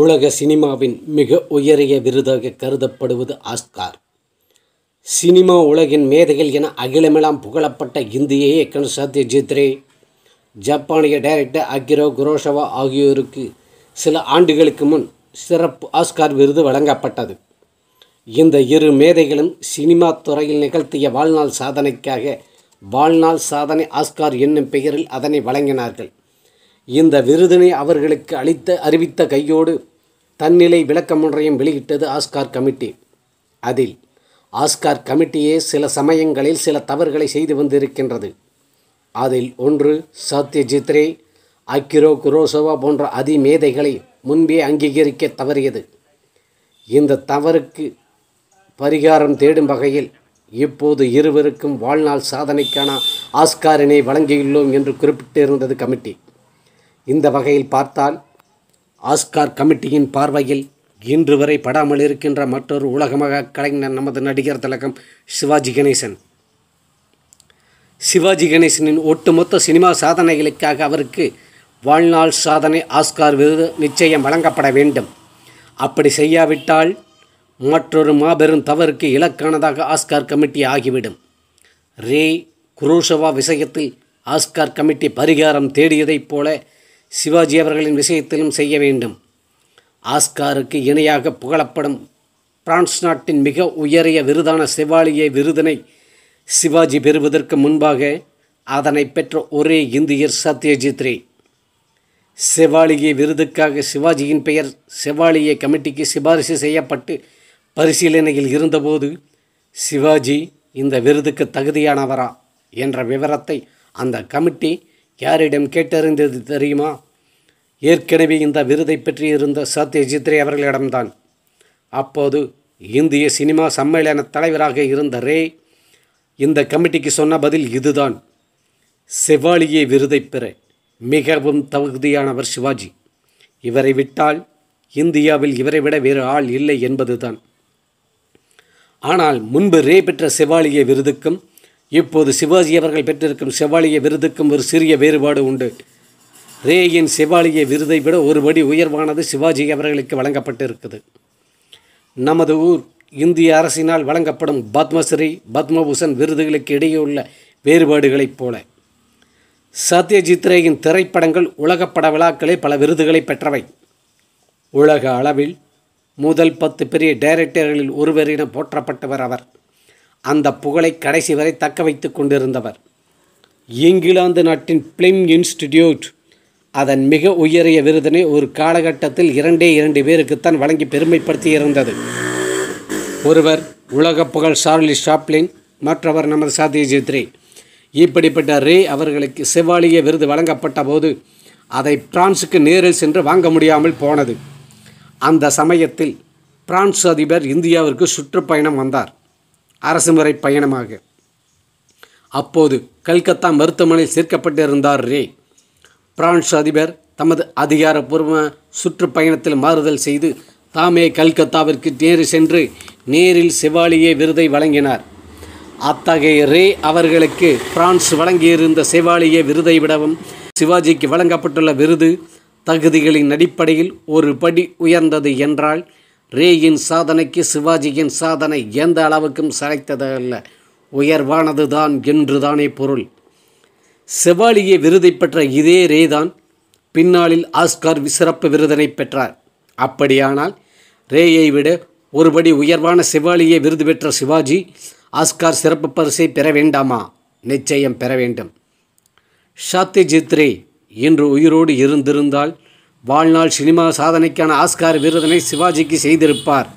உலக சினிமாவின் மிக உயரிய விருதாக கருதப்படுவது ஆஸ்கார் சினிமா உலகின் மேதைகள் என அகிலமெல்லாம் புகழப்பட்ட இந்திய இயக்குனர் சத்யஜித் ரே ஜப்பானிய டைரக்டர் அக்ரோ குரோஷவா ஆகியோருக்கு சில ஆண்டுகளுக்கு முன் சிறப்பு ஆஸ்கார் விருது வழங்கப்பட்டது இந்த இரு மேதைகளும் சினிமா துறையில் நிகழ்த்திய வாழ்நாள் சாதனைக்காக வாழ்நாள் சாதனை ஆஸ்கார் என்னும் பெயரில் அதனை வழங்கினார்கள் இந்த விருதினை அவர்களுக்கு அளித்த அறிவித்த கையோடு தன்னிலை விளக்கம் ஒன்றையும் வெளியிட்டது ஆஸ்கார் கமிட்டி அதில் ஆஸ்கார் கமிட்டியே சில சமயங்களில் சில தவறுகளை செய்து வந்திருக்கின்றது அதில் ஒன்று சத்யஜித் ரே அக்கிரோ குரோசோவா போன்ற அதிமேதைகளை முன்பே அங்கீகரிக்க தவறியது இந்த தவறுக்கு பரிகாரம் தேடும் வகையில் இப்போது இருவருக்கும் வாழ்நாள் சாதனைக்கான ஆஸ்காரினை வழங்கியுள்ளோம் என்று குறிப்பிட்டிருந்தது கமிட்டி இந்த வகையில் பார்த்தால் ஆஸ்கார் கமிட்டியின் பார்வையில் இன்று வரை படாமல் இருக்கின்ற மற்றொரு உலகமாக கலைஞர் நமது நடிகர் தலகம் சிவாஜி கணேசன் சிவாஜி கணேசனின் ஒட்டுமொத்த சினிமா சாதனைகளுக்காக அவருக்கு வாழ்நாள் சாதனை ஆஸ்கார் விருது நிச்சயம் வழங்கப்பட வேண்டும் அப்படி செய்யாவிட்டால் மற்றொரு மாபெரும் தவறுக்கு இலக்கானதாக ஆஸ்கார் கமிட்டி ஆகிவிடும் ரே குரோஷவா விஷயத்தில் ஆஸ்கார் கமிட்டி பரிகாரம் தேடியதைப் போல சிவாஜி அவர்களின் விஷயத்திலும் செய்ய வேண்டும் ஆஸ்காருக்கு இணையாக புகழப்படும் பிரான்ஸ் நாட்டின் மிக உயரிய விருதான செவாலிய விருதினை சிவாஜி பெறுவதற்கு முன்பாக அதனை பெற்ற ஒரே இந்தியர் சத்யஜித் ரே செவாலிய விருதுக்காக சிவாஜியின் பெயர் செவாலிய கமிட்டிக்கு சிபாரிசு செய்யப்பட்டு பரிசீலனையில் இருந்தபோது சிவாஜி இந்த விருதுக்கு தகுதியானவரா என்ற விவரத்தை அந்த கமிட்டி யாரிடம் கேட்டறிந்தது தெரியுமா ஏற்கனவே இந்த விருதை பெற்றியிருந்த சத்யஜித்ரே அவர்களிடம்தான் அப்போது இந்திய சினிமா சம்மேளன தலைவராக இருந்த ரே இந்த கமிட்டிக்கு சொன்ன பதில் இதுதான் செவாலியே விருதை பெற மிகவும் தகுதியானவர் சிவாஜி இவரை விட்டால் இந்தியாவில் இவரை விட வேறு ஆள் இல்லை என்பதுதான் ஆனால் முன்பு ரே பெற்ற செவாலிய விருதுக்கும் இப்போது சிவாஜி அவர்கள் பெற்றிருக்கும் செவாலிய விருதுக்கும் ஒரு சிறிய வேறுபாடு உண்டு ரேயின் செவாலிய விருதை விட ஒருபடி உயர்வானது சிவாஜி அவர்களுக்கு வழங்கப்பட்டிருக்குது நமது ஊர் இந்திய அரசினால் வழங்கப்படும் பத்மஸ்ரீ பத்மபூஷன் விருதுகளுக்கு இடையே உள்ள வேறுபாடுகளைப் போல சத்யஜித் ரேயின் திரைப்படங்கள் உலக பட விழாக்களே பல விருதுகளை பெற்றவை உலக அளவில் முதல் பத்து பெரிய டைரக்டர்களில் ஒருவரிடம் போற்றப்பட்டவர் அவர் அந்த புகழை கடைசி வரை தக்க வைத்து கொண்டிருந்தவர் இங்கிலாந்து நாட்டின் பிலிம் இன்ஸ்டிடியூட் அதன் மிக உயரிய விருதினை ஒரு காலகட்டத்தில் இரண்டே இரண்டு பேருக்குத்தான் வழங்கி பெருமைப்படுத்தி இருந்தது ஒருவர் உலக புகழ் சார்லி ஷாப்லின் மற்றவர் நமது சாத்யஜித்ரி இப்படிப்பட்ட ரே அவர்களுக்கு செவ்வாலிய விருது வழங்கப்பட்ட போது அதை பிரான்ஸுக்கு நேரில் சென்று வாங்க முடியாமல் போனது அந்த சமயத்தில் பிரான்ஸ் அதிபர் இந்தியாவிற்கு சுற்றுப்பயணம் வந்தார் அரசுமுறை பயணமாக அப்போது கல்கத்தா மருத்துவமனையில் சேர்க்கப்பட்டிருந்தார் ரே பிரான்ஸ் அதிபர் தமது அதிகாரப்பூர்வ சுற்றுப்பயணத்தில் மாறுதல் செய்து தாமே கல்கத்தாவிற்கு நேரு சென்று நேரில் செவாலியே விருதை வழங்கினார் அத்தகைய ரே அவர்களுக்கு பிரான்ஸ் வழங்கியிருந்த செவாலியே விருதை விடவும் சிவாஜிக்கு வழங்கப்பட்டுள்ள விருது தகுதிகளின் அடிப்படையில் ஒரு படி உயர்ந்தது என்றால் ரேயின் சாதனைக்கு சிவாஜியின் சாதனை எந்த அளவுக்கும் சளைத்ததல்ல உயர்வானது தான் என்று தானே பொருள் செவாலியை விருதை பெற்ற இதே ரேதான் பின்னாளில் ஆஸ்கார் சிறப்பு விருதனை பெற்றார் அப்படியானால் ரேயை விட ஒருபடி உயர்வான செவாலியை விருது பெற்ற சிவாஜி ஆஸ்கார் சிறப்பு பரிசை பெற வேண்டாமா நிச்சயம் பெற வேண்டும் ஷாத்தி ஜித்ரே இன்று உயிரோடு இருந்திருந்தால் வாழ்நாள் சினிமா சாதனைக்கான ஆஸ்கார் விருதனை சிவாஜிக்கு செய்திருப்பார்